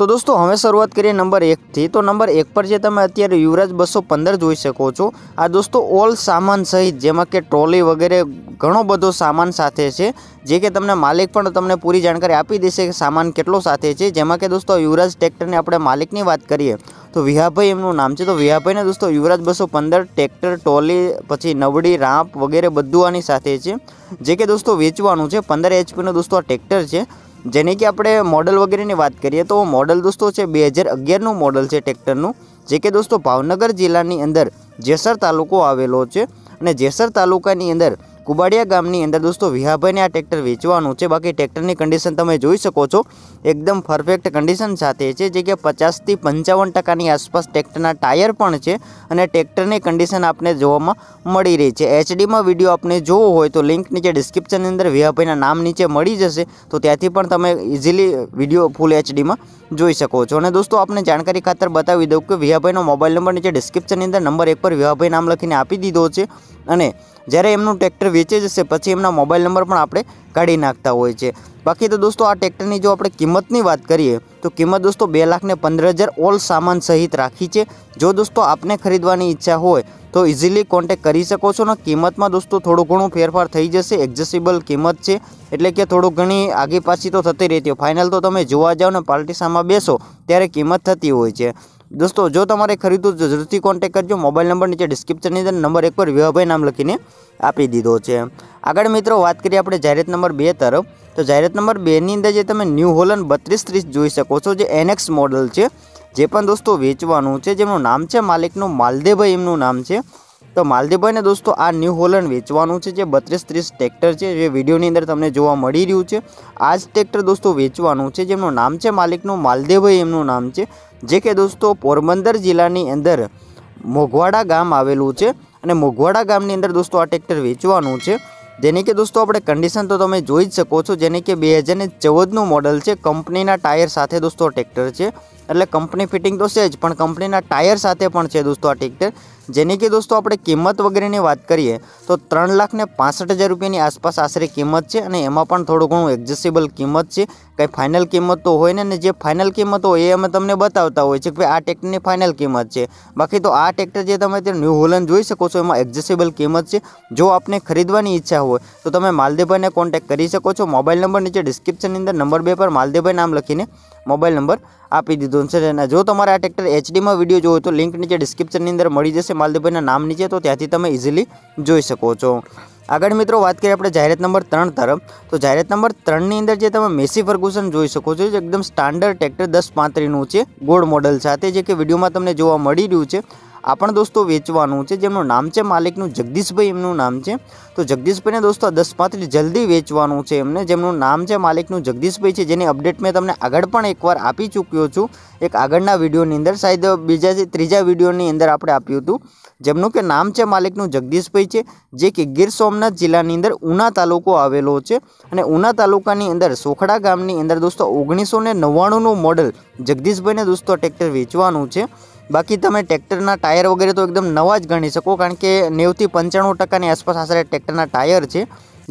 તો દોસ્તો હવે શરૂઆત કરીએ નંબર એકથી તો નંબર એક પર જે તમે અત્યારે યુવરાજ બસો પંદર જોઈ શકો છો આ દોસ્તો ઓલ સામાન સહિત જેમાં કે ટ્રોલી વગેરે ઘણો બધો સામાન સાથે છે જે કે તમને માલિક પણ તમને પૂરી જાણકારી આપી દેશે કે સામાન કેટલો સાથે છે જેમાં કે દોસ્તો યુવરાજ ટ્રેક્ટરની આપણે માલિકની વાત કરીએ તો વિહાભાઈ એમનું નામ છે તો વિહાભાઈને દોસ્તો યુવરાજ બસો પંદર ટ્રેક્ટર ટોલી પછી નવડી રાંપ વગેરે બધું આની સાથે છે જે કે દોસ્તો વેચવાનું છે પંદર એચપીનું દોસ્તો આ ટ્રેક્ટર છે જેની કે આપણે મોડલ વગેરેની વાત કરીએ તો મોડલ દોસ્તો છે બે હજાર અગિયારનું મોડલ છે ટ્રેક્ટરનું જે કે દોસ્તો ભાવનગર જિલ્લાની અંદર જેસર તાલુકો આવેલો છે અને જેસર તાલુકાની અંદર કુબાડિયા ગામની અંદર દોસ્તો વિહાભાઈને આ ટ્રેક્ટર વેચવાનું છે બાકી ટ્રેક્ટરની કન્ડિશન તમે જોઈ શકો છો એકદમ પરફેક્ટ કન્ડિશન સાથે છે જે કે પચાસથી પંચાવન ટકાની આસપાસ ટ્રેક્ટરના ટાયર પણ છે અને ટ્રેક્ટરની કન્ડિશન આપને જોવામાં મળી રહી છે એચડીમાં વિડીયો આપને જોવો હોય તો લિંક નીચે ડિસ્ક્રિપ્શનની અંદર વિહાભાઈના નામ નીચે મળી જશે તો ત્યાંથી પણ તમે ઇઝીલી વિડીયો ફૂલ એચડીમાં જોઈ શકો છો અને દોસ્તો આપને જાણકારી ખાતર બતાવી દઉં કે વિહાભાઈનો મોબાઈલ નંબર નીચે ડિસ્ક્રિપ્શનની અંદર નંબર એક પર વિહાભાઈ નામ લખીને આપી દીધો છે અને જ્યારે એમનું ટ્રેક્ટર વેચી જશે પછી એમના મોબાઈલ નંબર પણ આપણે કાઢી નાખતા હોય છે બાકી તો દોસ્તો આ ટ્રેક્ટરની જો આપણે કિંમતની વાત કરીએ તો કિંમત દોસ્તો બે લાખને પંદર હજાર ઓલ સામાન સહિત રાખી છે જો દોસ્તો આપને ખરીદવાની ઈચ્છા હોય તો ઇઝીલી કોન્ટેક કરી શકો છો ને કિંમતમાં દોસ્તો થોડું ઘણું ફેરફાર થઈ જશે એક્ઝેસિબલ કિંમત છે એટલે કે થોડું ઘણી આગી પાછી તો થતી રહેતી હોય ફાઇનલ તો તમે જોવા જાઓ ને પાર્ટી સામે બેસો ત્યારે કિંમત થતી હોય છે દોસ્તો જો તમારે ખરીદવું તો જરૂરથી કોન્ટેક્ટ કરજો મોબાઈલ નંબર નીચે ડિસ્ક્રિપ્શનની અંદર નંબર એક પર વ્યવભાઈ નામ લખીને આપી દીધો છે આગળ મિત્રો વાત કરીએ આપણે જાહેરાત નંબર બે તરફ તો જાહેરાત નંબર બેની અંદર જે તમે ન્યૂ હોલન બત્રીસ ત્રીસ જોઈ શકો છો જે એનએક્સ મોડલ છે જે પણ દોસ્તો વેચવાનું છે જેમનું નામ છે માલિકનું માલદેભાઈ એમનું નામ છે તો માલદીભાઈને દોસ્તો આ ન્યૂ હોલન્ડ વેચવાનું છે જે બત્રીસ ત્રીસ ટ્રેક્ટર છે જે વિડીયોની અંદર તમને જોવા મળી રહ્યું છે આ જ ટ્રેક્ટર દોસ્તો વેચવાનું છે જેમનું નામ છે માલિકનું માલદેભાઈ એમનું નામ છે જે કે દોસ્તો પોરબંદર જિલ્લાની અંદર મોઘવાડા ગામ આવેલું છે અને મોઘવાડા ગામની અંદર દોસ્તો આ ટ્રેક્ટર વેચવાનું છે જેની કે દોસ્તો આપણે કન્ડિશન તો તમે જોઈ જ શકો છો જેની કે બે હજાર ચૌદનું મોડલ છે કંપનીના ટાયર સાથે દોસ્તો ટ્રેક્ટર છે એટલે કંપની ફિટિંગ તો છે જ પણ કંપનીના ટાયર સાથે પણ છે દોસ્તો આ ટ્રેક્ટર જેની કે દોસ્તો આપણે કિંમત વગેરેની વાત કરીએ તો 3,65,000 રૂપિયાની આસપાસ આસરે કિંમત છે અને એમાં પણ થોડો ઘણો એડજેસેબલ કિંમત છે કઈ ફાઈનલ કિંમત તો હોય ને ને જે ફાઈનલ કિંમત હોય એ અમે તમને બતાવતા હોય છે કે ભાઈ આ ટ્રેક્ટરની ફાઈનલ કિંમત છે બાકી તો આ ટ્રેક્ટર જે તમે જો ન્યુ હોલેન્ડ જોઈ શકો છો એમાં એડજેસેબલ કિંમત છે જો આપને ખરીદવાની ઈચ્છા હોય તો તમે માલદેવભાઈને કોન્ટેક્ટ કરી શકો છો મોબાઈલ નંબર નીચે ડિસ્ક્રિપ્શનની અંદર નંબર 2 પર માલદેવભાઈ નામ લખીને मोबाइल नंबर આપી દીધો છે નેના જો તમારે આ ટ્રેક્ટર HD માં વિડિયો જોવો તો લિંક નીચે ડિસ્ક્રિપ્શન ની અંદર મળી જશે માલદેભાઈના નામ નીચે તો ત્યાંથી તમે ઈઝીલી જોઈ શકો છો આગળ મિત્રો વાત કરીએ આપણે જાયરેટ નંબર 3 તરફ તો જાયરેટ નંબર 3 ની અંદર જે તમે મેસી ફર્ગુસન જોઈ શકો છો એ જ એકદમ સ્ટાન્ડર્ડ ટ્રેક્ટર 1035 નું છે ગોલ્ડ મોડેલ છે આતે જે કે વિડિયોમાં તમે જોવા મળી રહ્યું છે આ પણ દોસ્તો વેચવાનું છે જેમનું નામ છે માલિકનું જગદીશભાઈ એમનું નામ છે તો જગદીશભાઈને દોસ્તો દસ પાંત્રીસ જલ્દી વેચવાનું છે એમને જેમનું નામ છે માલિકનું જગદીશભાઈ છે જેની અપડેટ મેં તમને આગળ પણ એકવાર આપી ચૂક્યો છું એક આગળના વિડીયોની અંદર શાયદ બીજા ત્રીજા વિડીયોની અંદર આપણે આપ્યું હતું જેમનું કે નામ છે માલિકનું જગદીશભાઈ છે જે કે ગીર સોમનાથ જિલ્લાની અંદર ઉના તાલુકો આવેલો છે અને ઉના તાલુકાની અંદર સોખડા ગામની અંદર દોસ્તો ઓગણીસો ને નવ્વાણુંનું મોડલ જગદીશભાઈને દોસ્તો ટ્રેક્ટર વેચવાનું છે બાકી તમે ટ્રેક્ટરના ટાયર વગેરે તો એકદમ નવા જ ગણી શકો કારણ કે નેવથી પંચાણું ટકાની આસપાસ આશરે ટ્રેક્ટરના ટાયર છે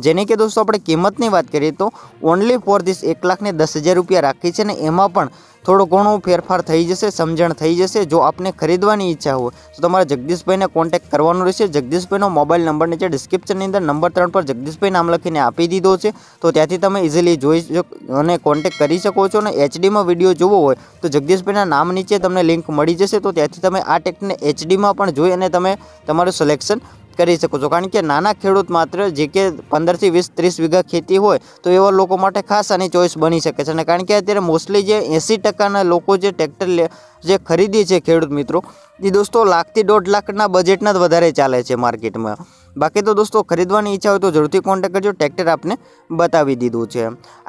જેને કે દોસ્તો આપણે કિંમતની વાત કરી તો ઓન્લી ફોર ધીસ 110000 રૂપિયા રાખી છે ને એમાં પણ થોડો ઘણો ફેરફાર થઈ જશે સમજણ થઈ જશે જો આપને ખરીદવાની ઈચ્છા હોય તો તમારે જગદીશભાઈને કોન્ટેક્ટ કરવાનો રહેશે જગદીશભાઈનો મોબાઈલ નંબર નીચે ડિસ્ક્રિપ્શન ની અંદર નંબર 3 પર જગદીશભાઈ નામ લખીને આપી દીધો છે તો ત્યાંથી તમે ઈઝીલી જોઈને કોન્ટેક્ટ કરી શકો છો ને HD માં વિડિયો જોવો હોય તો જગદીશભાઈના નામ નીચે તમને લિંક મળી જશે તો ત્યાંથી તમે આ ટેકને HD માં પણ જોઈ અને તમે તમારો સિલેક્શન કરી શકો જો કારણ કે નાના ખેડૂત માત્ર જે કે 15 થી 20 30 વીઘા ખેતી હોય તો એવા લોકો માટે ખાસ અન ઈચોઈસ બની શકે છે અને કારણ કે આતરે મોસ્ટલી જે 80% ના લોકો જે ટ્રેક્ટર જે ખરીદી છે ખેડૂત મિત્રો ઈ દોસ્તો 1.5 લાખ ના બજેટમાં વધારે ચાલે છે માર્કેટમાં बाकी तो दोस्तों खरीदवानी इच्छा हो तो जल्दी कांटेक्ट करजो ट्रैक्टर आपने बतावी दी दू छे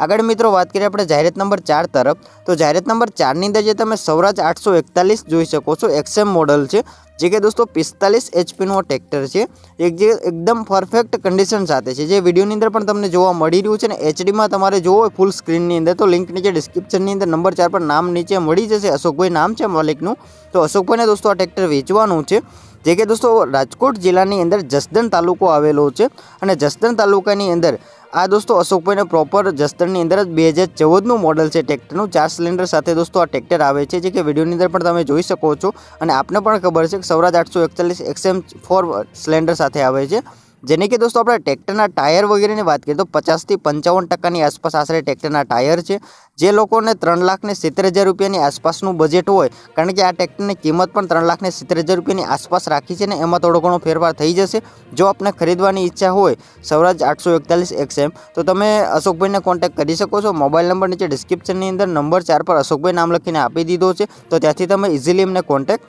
अगर मित्रों बात करें आपा जायरेट नंबर 4 तरफ तो जायरेट नंबर 4 निदा जे तुम्हें स्वराज 841 જોઈ શકો છો XM मॉडल छे जेके दोस्तों 45 HP નો ટ્રેક્ટર છે એક જ एकदम परफेक्ट કન્ડિશન સાથે છે જે વિડિયો ની અંદર પણ તમને જોવા મળી રહ્યો છે ને HD માં તમારે જો હોય ફૂલ સ્ક્રીન ની અંદર તો લિંક નીચે ડિસ્ક્રિપ્શન ની અંદર નંબર 4 પર નામ નીચે મળી જશે अशोकભાઈ નામ છે માલિક નું તો अशोकભાઈ ને दोस्तों આ ટ્રેક્ટર વેચવાનું છે જે કે દોસ્તો રાજકોટ જિલ્લાની અંદર જસદણ તાલુકો આવેલો છે અને જસદણ તાલુકાની અંદર આ દોસ્તો અશોકભાઈનો પ્રોપર જસ્તરની અંદર જ બે હજાર ચૌદનું મોડલ છે ટ્રેક્ટરનું ચાર સિલિન્ડર સાથે દોસ્તો આ ટ્રેક્ટર આવે છે જે કે વિડીયોની અંદર પણ તમે જોઈ શકો છો અને આપને પણ ખબર છે કે સૌરાજ આઠસો એકતાલીસ એક્સએમ ફોર સિલિન્ડર સાથે આવે છે જેને કે દોસ્તો અપના ટેક્ટરના ટાયર વગેરેની વાત કરીએ તો 50 થી 55% ની આસપાસ આસરે ટેક્ટરના ટાયર છે જે લોકોને 3 લાખ ને 70000 રૂપિયા ની આસપાસ નું બજેટ હોય કારણ કે આ ટેક્ટર ની કિંમત પણ 3 લાખ ને 70000 રૂપિયા ની આસપાસ રાખી છે ને એમ તો ડગોણો ફેરફાર થઈ જશે જો આપને ખરીદવાની ઈચ્છા હોય સવરાજ 841 XM તો તમે अशोकભાઈ ને કોન્ટેક્ટ કરી શકો છો મોબાઈલ નંબર નીચે ડિસ્ક્રિપ્શન ની અંદર નંબર 4 પર अशोकભાઈ નામ લખીને આપી દીધો છે તો ત્યાંથી તમે ઈઝીલી એમને કોન્ટેક્ટ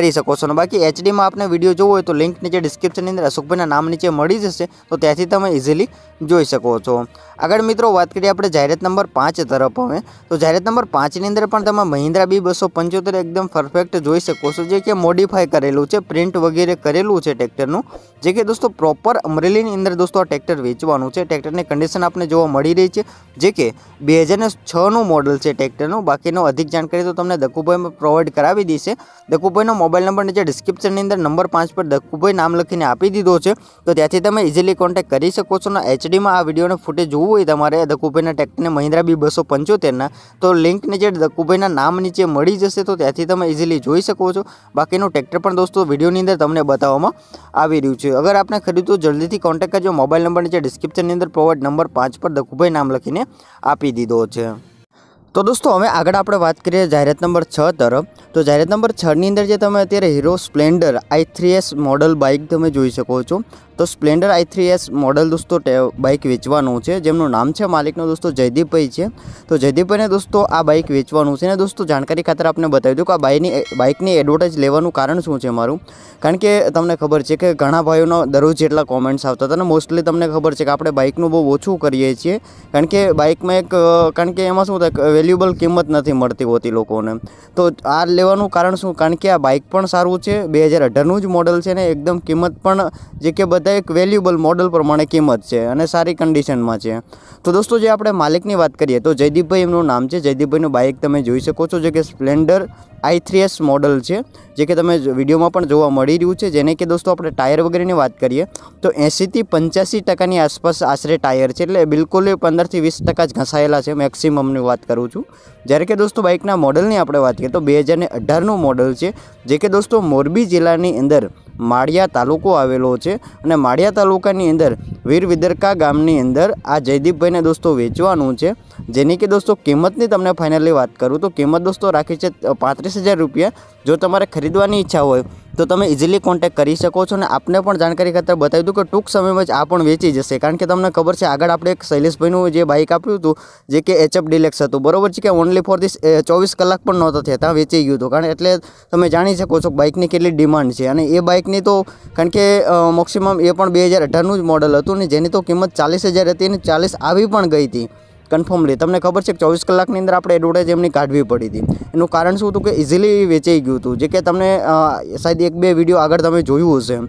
કરી શકો છો અને બાકી HD માં આપને વિડિયો જોવો હોય તો લિંક નીચે ડિસ્ક્રિપ્શન ની અંદર अशोकભાઈના નામ નીચે મળી જશે તો ત્યાંથી તમે ઈઝીલી જોઈ શકો છો. આગળ મિત્રો વાત કરીએ આપણે જહેરાત નંબર 5 તરફ હવે તો જહેરાત નંબર 5 ની અંદર પણ તમે Mahindra B 275 એકદમ પરફેક્ટ જોઈ શકો છો જે કે મોડિફાય કરેલું છે, પ્રિન્ટ વગેરે કરેલું છે ટ્રેક્ટર નું. જે કે દોસ્તો પ્રોપર અમરેલીની અંદર દોસ્તો આ ટ્રેક્ટર વેચવાનું છે. ટ્રેક્ટર ની કન્ડિશન આપને જોવો મળી રહી છે. જે કે 2006 નો મોડલ છે ટ્રેક્ટર નો. બાકીનો અધિક જાણકારી તો તમને દકુભાઈ માં પ્રોવાઈડ કરાવી દીશે. દકુભાઈ મોબાઈલ નંબર નીચે ડિસ્ક્રિપ્શન ની અંદર નંબર 5 પર દકુભાઈ નામ લખીને આપી દીધો છે તો જેથી તમે ઈઝીલી કોન્ટેક્ટ કરી શકો છો ના HD માં આ વિડિયોનો ફૂટેજ જોવો હોય તમારે દકુભાઈ ના ટેક્કાને મહિન્દ્રા બી 275 ના તો લિંક નીચે દકુભાઈ ના નામ નીચે મળી જશે તો જેથી તમે ઈઝીલી જોઈ શકો છો બાકીનો ટ્રેક્ટર પણ દોસ્તો વિડિયો ની અંદર તમને બતાવવામાં આવી રહ્યું છે અગર આપને ખરીદવું છે જલ્દીથી કોન્ટેક્ટ કરજો મોબાઈલ નંબર નીચે ડિસ્ક્રિપ્શન ની અંદર પ્રોવાઈડ નંબર 5 પર દકુભાઈ નામ લખીને આપી દીધો છે તો દોસ્તો અમે આગળ આપણે વાત કરીએ જાહેરાત નંબર 6 તરફ તો જાહેરાત નંબર 6 ની અંદર જે તમને અત્યારે Hero Splendor i3s model bike તમે જોઈ શકો છો તો Splendor i3s મોડલ દોસ્તો બાઈક વેચવાનું છે જેનું નામ છે માલિકનું દોસ્તો જયદીપભાઈ છે તો જયદીપભાઈને દોસ્તો આ બાઈક વેચવાનું છે ને દોસ્તો જાણકારી ખાતર આપણે બતાવી દઉં કે આ બાઈકની બાઈકને એડવર્ટાઇઝ લેવાનું કારણ શું છે મારું કારણ કે તમને ખબર છે કે ઘણા ભાઈઓનો દર રોજ એટલા કમેન્ટસ આવતા હતા ને મોસ્ટલી તમને ખબર છે કે આપણે બાઈકનું બહુ ઓછું કરીએ છે કારણ કે બાઈકમાં એક કારણ કે એમાં શું થાય વેલ્યુબલ કિંમત નથી મળતી હોતી લોકોને તો આ લેવાનું કારણ શું કારણ કે આ બાઇક પણ સારું છે બે હજાર અઢારનું જ મોડલ છે ને એકદમ કિંમત પણ જે કે બધા એક વેલ્યુબલ મોડલ પ્રમાણે કિંમત છે અને સારી કન્ડિશનમાં છે તો દોસ્તો જે આપણે માલિકની વાત કરીએ તો જયદીપભાઈ એમનું નામ છે જયદીપભાઈનું બાઇક તમે જોઈ શકો છો જે કે સ્પ્લેન્ડર i3s मॉडल छे जेके તમે વિડિયોમાં પણ જોવા મળી રહ્યું છે જેને કે દોસ્તો આપણે ટાયર વગેરેની વાત કરીએ તો 80 થી 85% ની આસપાસ આસરે ટાયર છે લે બિલકુલ 15 થી 20% જ ઘસાયેલો છે મેક્સિમમ ની વાત કરું છું જ્યારે કે દોસ્તો બાઈક ના મોડેલ ની આપણે વાત કરીએ તો 2018 નો મોડેલ છે જે કે દોસ્તો મોરબી જિલ્લા ની અંદર માળિયા તાલુકો આવેલો છે અને માળિયા તાલુકાની અંદર વીર વિદરકા ગામની અંદર આ જયદીપભાઈને દોસ્તો વેચવાનું છે જેની કે દોસ્તો કિંમતની તમને ફાઇનલી વાત કરું તો કિંમત દોસ્તો રાખી છે પાંત્રીસ હજાર રૂપિયા જો તમારે ખરીદવાની ઈચ્છા હોય તો તમે ઈઝીલી કોન્ટેક્ટ કરી શકો છો ને આપણે પણ જાણકારી ખાતર બતાવી દીધું કે ટૂક સમયમાં જ આ પણ વેચી જશે કારણ કે તમને ખબર છે આગળ આપણે શૈલેશભાઈનો જે બાઈક આપ્યો હતો જે કે HFDlex હતો બરોબર છે કે ઓન્લી ફોર 24 કલાક પણ નહોતો થાતા વેચી ગયો તો કારણ એટલે તમે જાણી શકો છો કે બાઈકની કેટલી ડિમાન્ડ છે અને એ બાઈકની તો કારણ કે મક્સિમમ એ પણ 2018 નું જ મોડેલ હતું અને જેની તો કિંમત 40000 હતી ને 40 આવી પણ ગઈ હતી કન્ફર્મલી તમને ખબર છે કે ચોવીસ કલાકની અંદર આપણે એડવર્ટાઇઝ એમની કાઢવી પડી હતી એનું કારણ શું હતું કે ઇઝીલી વેચાઈ ગયું હતું જે કે તમને શાયદ એક બે વિડીયો આગળ તમે જોયું હશે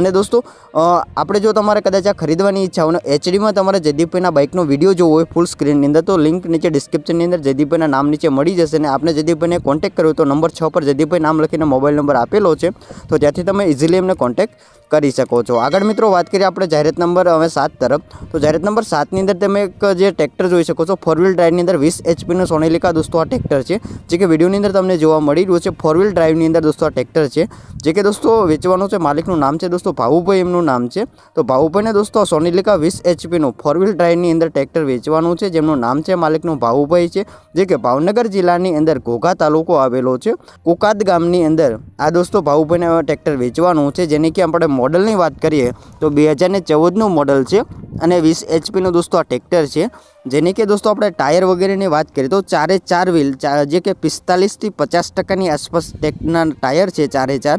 અને દોસ્તો આપણે જો તમારે કદાચ ખરીદવાની ઈચ્છાનો HD માં તમારે જદીપભાઈના બાઈકનો વિડિયો જો હોય ફૂલ સ્ક્રીન ની અંદર તો લિંક નીચે ડિસ્ક્રિપ્શન ની અંદર જદીપભાઈના નામ નીચે મળી જશે ને આપને જદીપભાઈને કોન્ટેક્ટ કરવો તો નંબર 6 પર જદીપભાઈ નામ લખીને મોબાઈલ નંબર આપેલા છે તો જેથી તમે ઈઝીલી એમને કોન્ટેક્ટ કરી શકો છો આગળ મિત્રો વાત કરીએ આપણે જાહેરાત નંબર હવે 7 તરફ તો જાહેરાત નંબર 7 ની અંદર તમે એક જે ટ્રેક્ટર જોઈ શકો છો ફોરવર્ડ ડ્રાઇવ ની અંદર 20 HP નો સોનેલિકા દોસ્તો આ ટ્રેક્ટર છે જે કે વિડિયો ની અંદર તમને જોવા મળી જો છે ફોરવર્ડ ડ્રાઇવ ની અંદર દોસ્તો આ ટ્રેક્ટર છે જે કે દોસ્તો વેચવાનો છે માલિક નું નામ છે તો બાઉભાઈ એમનું નામ છે તો બાઉભાઈને દોસ્તો સોની લેકા 20 HP નો 4 व्हीલ ડ્રાઈવ ની અંદર ટ્રેક્ટર વેચવાનું છે જેનું નામ છે માલિકનું બાઉભાઈ છે જે કે ભાવનગર જિલ્લાની અંદર ગોગા તાલુકો આવેલો છે કોકડ ગામની અંદર આ દોસ્તો બાઉભાઈને ટ્રેક્ટર વેચવાનું છે જેની કે આપણે મોડલની વાત કરીએ તો 2014 નું મોડલ છે અને 20 HP નો દોસ્તો આ ટ્રેક્ટર છે જેને કે દોસ્તો આપણે ટાયર વગેરેની વાત કરી તો ચારે ચાર wheel જે કે 45 થી 50% ની આસપાસ ટેકના ટાયર છે ચારે ચાર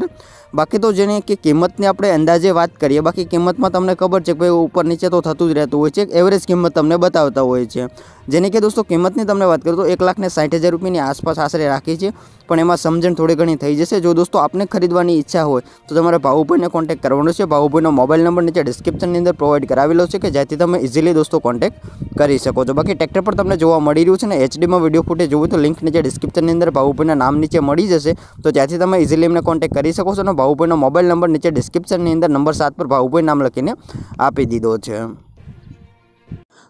બાકી તો જેને કે કિંમતની આપણે અંદાજે વાત કરીએ બાકી કિંમતમાં તમને ખબર છે કે ભાઈ ઉપર નીચે તો થતું જ રહેતું હોય છે એક એવરેજ કિંમત તમને બતાવતા હોય છે જેને કે દોસ્તો કિંમતની તમને વાત કરું તો 1,60,000 રૂપિયા ની આસપાસ આસરે રાખી છે પણ એમાં સમજણ થોડી ઘણી થઈ જશે જો દોસ્તો આપને ખરીદવાની ઈચ્છા હોય તો તમારે ભાવુભાઈને કોન્ટેક્ટ કરવાનો છે ભાવુભાઈનો મોબાઈલ નંબર નીચે ડિસ્ક્રિપ્શન ની અંદર પ્રોવાઈડ કરેલો છે કે જેથી તમે ઈઝીલી દોસ્તો કોન્ટેક્ટ કરી શકો જો બাকি ટ્રેક્ટર પર તમે જોવા મડી રહ્યો છો ને HD માં વિડિયો ફૂટે જોવો તો લિંક નીચે ડિસ્ક્રિપ્શન ની અંદર બાઉપઈના નામ નીચે મળી જશે તો જેથી તમે ઈઝીલી એમને કોન્ટેક્ટ કરી શકો છોનો બાઉપઈનો મોબાઈલ નંબર નીચે ડિસ્ક્રિપ્શન ની અંદર નંબર 7 પર બાઉપઈ નામ લખીને આપી દીધો છે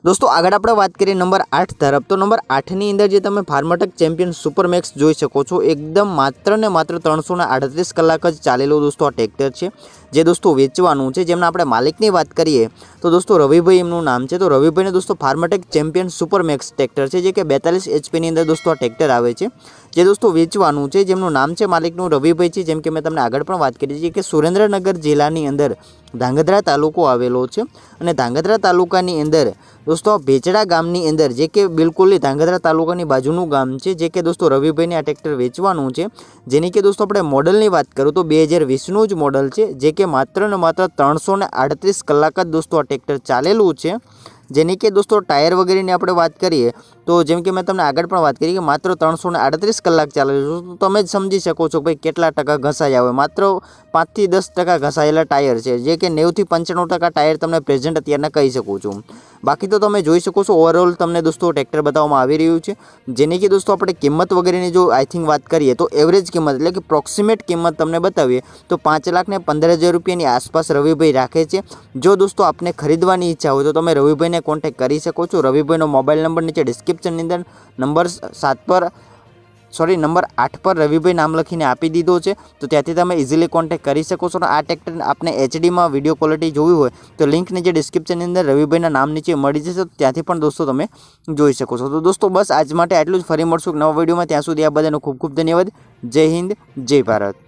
દોસ્તો આગળ આપણે વાત કરીએ નંબર 8 તરફ તો નંબર 8 ની અંદર જે તમે ફાર્મટક ચેમ્પિયન સુપર મેક્સ જોઈ શકો છો एकदम માત્ર ને માત્ર 338 કલાક જ ચાલેલો દોસ્તો આ ટ્રેક્ટર છે જે દોસ્તો વેચવાનું છે જેમના આપણે માલિકની વાત કરીએ તો દોસ્તો રવિભાઈ એમનું નામ છે તો રવિભાઈને દોસ્તો ફાર્માટેક ચેમ્પિયન સુપરમેક્સ ટ્રેક્ટર છે જે કે બેતાલીસ એચપીની અંદર દોસ્તો આ ટ્રેક્ટર આવે છે જે દોસ્તો વેચવાનું છે જેમનું નામ છે માલિકનું રવિભાઈ છે જેમ કે મેં તમને આગળ પણ વાત કરી છે કે સુરેન્દ્રનગર જિલ્લાની અંદર ધાંગધ્રા તાલુકો આવેલો છે અને ધાંગધ્રા તાલુકાની અંદર દોસ્તો ભેચડા ગામની અંદર જે કે બિલકુલ ધાંગધ્રા તાલુકાની બાજુનું ગામ છે જે કે દોસ્તો રવિભાઈને આ ટ્રેક્ટર વેચવાનું છે જેની કે દોસ્તો આપણે મોડલની વાત કરું તો બે હજાર વીસનું જ મોડલ છે જે કે માત્ર ને માત્ર ત્રણસો આડત્રીસ કલાક જ દોસ્તો આ ટ્રેક્ટર ચાલેલું છે જેની કે દોસ્તો ટાયર વગેરેની આપણે વાત કરીએ તો જેમ કે મે તમને આગળ પણ વાત કરી કે માત્ર 338 કલાક ચાલેલો તો તમે જ સમજી શકો છો ભાઈ કેટલા ટકા ઘસાઈ ગયો છે માત્ર 5 થી 10% ઘસાયેલો ટાયર છે જે કે 90 થી 95% ટાયર તમને પ્રેઝન્ટ અત્યારના કહી શકું છું બાકી તો તમે જોઈ શકો છો ઓવરઓલ તમને દોસ્તો ટ્રેક્ટર બતાવવામાં આવી રહ્યું છે જેના કે દોસ્તો આપણે કિંમત વગેરેની જો આઈ થિંક વાત કરીએ તો एवरेज કિંમત એટલે કે પ્રોક્સીમેટ કિંમત તમને બતાવીએ તો 5,115,000 રૂપિયાની આસપાસ રવિભાઈ રાખે છે જો દોસ્તો આપને ખરીદવાની ઈચ્છા હોય તો તમે રવિભાઈને કોન્ટેક્ટ કરી શકો છો રવિભાઈનો મોબાઈલ નંબર નીચે ડિસ્પ્લે ચણ નિંદન નંબર 7 પર સોરી નંબર 8 પર રવિભાઈ નામ લખીને આપી દીધો છે તો ત્યાંથી તમે ઈઝીલી કોન્ટેક્ટ કરી શકો છો તો આ ટેક્ટર આપણે HD માં વિડિયો ક્વોલિટી જોયું હોય તો લિંક ને જે ડિસ્ક્રિપ્શન ની અંદર રવિભાઈ નું નામ નીચે મળી જશે તો ત્યાંથી પણ દોસ્તો તમે જોઈ શકો છો તો દોસ્તો બસ આજ માટે આટલું જ ફરી મળશું નવા વિડિયોમાં ત્યાં સુધી આ બધાનો ખૂબ ખૂબ ધન્યવાદ જય હિન્દ જય ભારત